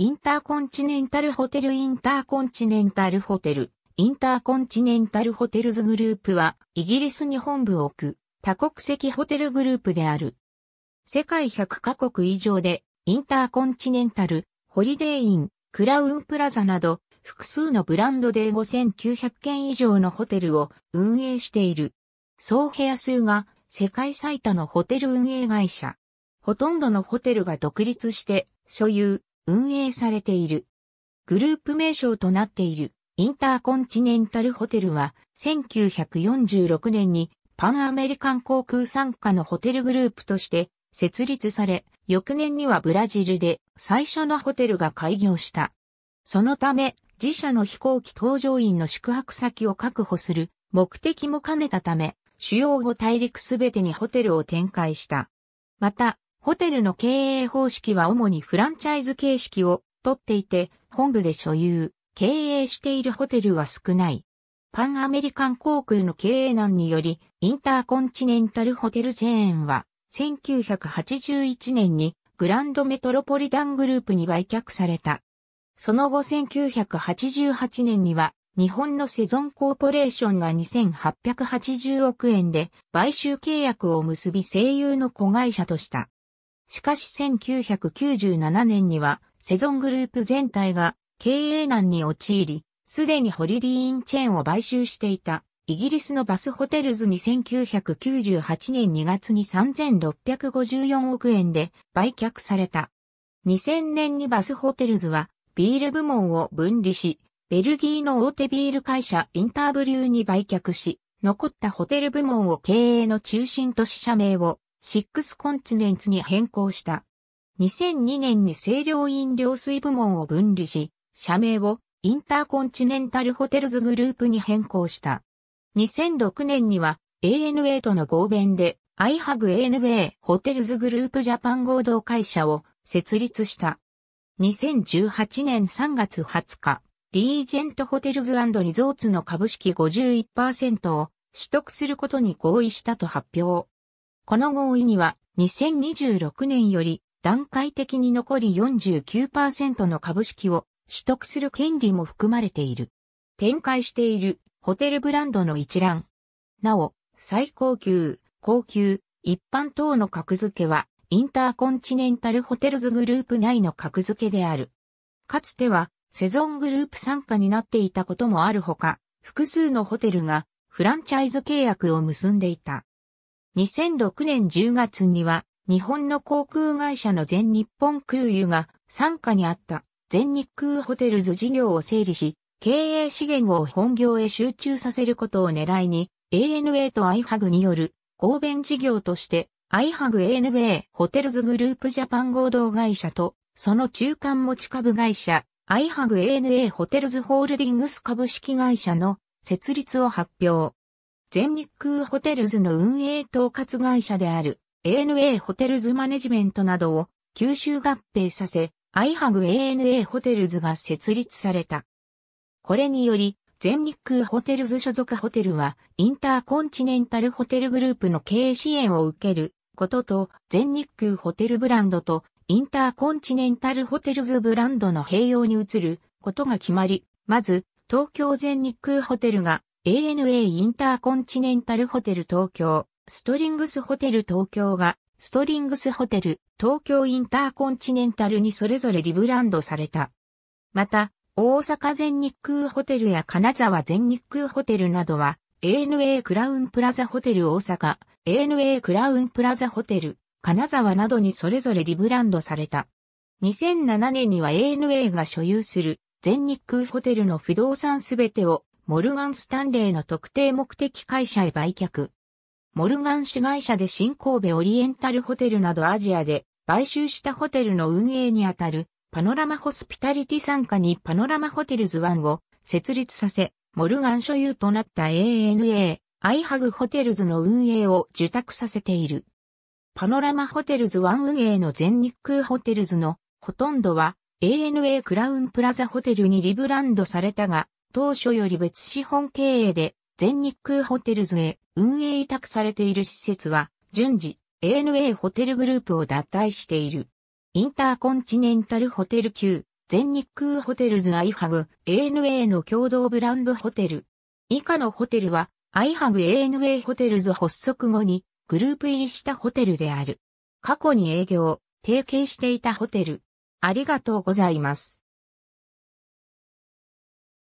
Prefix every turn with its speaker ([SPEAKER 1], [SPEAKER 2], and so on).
[SPEAKER 1] インターコンチネンタルホテルインターコンチネンタルホテル、インターコンチネンタルホテルズグループは、イギリスに本部を置く、多国籍ホテルグループである。世界100カ国以上で、インターコンチネンタル、ホリデーイン、クラウンプラザなど、複数のブランドで5900件以上のホテルを運営している。総部屋数が世界最多のホテル運営会社。ほとんどのホテルが独立して所有、運営されている。グループ名称となっているインターコンチネンタルホテルは1946年にパンアメリカン航空傘下のホテルグループとして設立され、翌年にはブラジルで最初のホテルが開業した。そのため、自社の飛行機搭乗員の宿泊先を確保する目的も兼ねたため、主要5大陸すべてにホテルを展開した。また、ホテルの経営方式は主にフランチャイズ形式をとっていて、本部で所有、経営しているホテルは少ない。パンアメリカン航空の経営難により、インターコンチネンタルホテルチェーンは、1981年にグランドメトロポリダングループに売却された。その後1988年には、日本のセゾンコーポレーションが2880億円で買収契約を結び声優の子会社とした。しかし1997年には、セゾングループ全体が経営難に陥り、すでにホリディインチェーンを買収していた、イギリスのバスホテルズに1998年2月に3654億円で売却された。2000年にバスホテルズはビール部門を分離し、ベルギーの大手ビール会社インターブリューに売却し、残ったホテル部門を経営の中心とし社名をシックスコンチネンツに変更した。2002年に清涼飲料水部門を分離し、社名をインターコンチネンタルホテルズグループに変更した。2006年には ANA との合弁で iHagANA ホテルズグループジャパン合同会社を設立した。2018年3月20日、リージェントホテルズリゾーツの株式51%を取得することに合意したと発表。この合意には2026年より段階的に残り49%の株式を取得する権利も含まれている。展開しているホテルブランドの一覧。なお、最高級、高級、一般等の格付けは、インターコンチネンタルホテルズグループ内の格付けである。かつては、セゾングループ参加になっていたこともあるほか、複数のホテルがフランチャイズ契約を結んでいた。2006年10月には、日本の航空会社の全日本空輸が傘下にあった全日空ホテルズ事業を整理し、経営資源を本業へ集中させることを狙いに、ANA と iHag による合弁事業として iHag ANA ホテルズグループジャパン合同会社と、その中間持ち株会社 iHag ANA ホテルズホールディングス株式会社の設立を発表。全日空ホテルズの運営統括会社である ANA ホテルズマネジメントなどを吸収合併させ、iHag ANA ホテルズが設立された。これにより、全日空ホテルズ所属ホテルは、インターコンチネンタルホテルグループの経営支援を受けることと、全日空ホテルブランドと、インターコンチネンタルホテルズブランドの併用に移ることが決まり、まず、東京全日空ホテルが ANA インターコンチネンタルホテル東京、ストリングスホテル東京が、ストリングスホテル東京インターコンチネンタルにそれぞれリブランドされた。また、大阪全日空ホテルや金沢全日空ホテルなどは、ANA クラウンプラザホテル大阪、ANA クラウンプラザホテル、金沢などにそれぞれリブランドされた。2007年には ANA が所有する全日空ホテルの不動産すべてをモルガン・スタンレーの特定目的会社へ売却。モルガン市会社で新神戸オリエンタルホテルなどアジアで買収したホテルの運営にあたるパノラマホスピタリティ参加にパノラマホテルズ1を設立させ、モルガン所有となった ANA、アイハグホテルズの運営を受託させている。パノラマホテルズ1運営の全日空ホテルズのほとんどは ANA クラウンプラザホテルにリブランドされたが、当初より別資本経営で全日空ホテルズへ運営委託されている施設は、順次、ANA ホテルグループを脱退している。インターコンチネンタルホテル級、全日空ホテルズアイハグ、ANA の共同ブランドホテル。以下のホテルは、アイハグ ANA ホテルズ発足後に、グループ入りしたホテルである。過去に営業、提携していたホテル。ありがとうございます。